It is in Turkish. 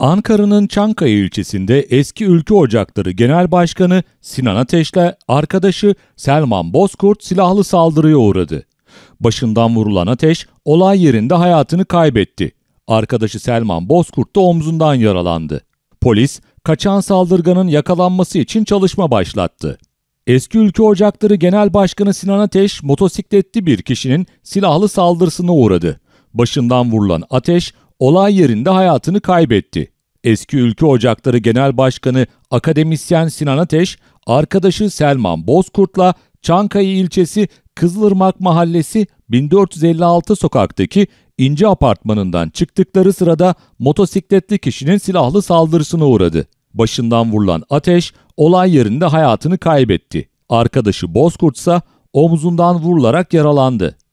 Ankara'nın Çankaya ilçesinde eski Ülkü Ocakları Genel Başkanı Sinan Ateş'le arkadaşı Selman Bozkurt silahlı saldırıya uğradı. Başından vurulan Ateş olay yerinde hayatını kaybetti. Arkadaşı Selman Bozkurt da omzundan yaralandı. Polis kaçan saldırganın yakalanması için çalışma başlattı. Eski Ülke Ocakları Genel Başkanı Sinan Ateş motosikletli bir kişinin silahlı saldırısına uğradı. Başından vurulan Ateş olay yerinde hayatını kaybetti. Eski Ülke Ocakları Genel Başkanı akademisyen Sinan Ateş, arkadaşı Selman Bozkurt'la Çankaya ilçesi Kızılırmak Mahallesi 1456 sokaktaki İnce apartmanından çıktıkları sırada motosikletli kişinin silahlı saldırısına uğradı. Başından vurulan Ateş olay yerinde hayatını kaybetti. Arkadaşı Bozkurt ise omzundan vurularak yaralandı.